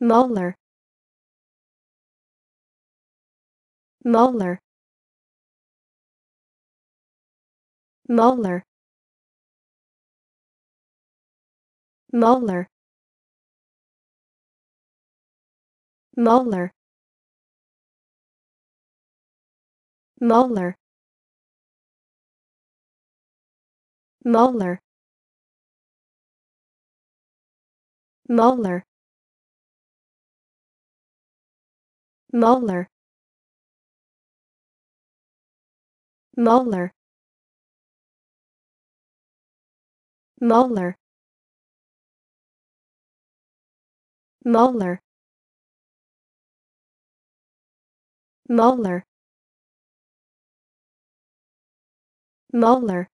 molar molar molar molar molar molar molar molar molar molar molar molar molar molar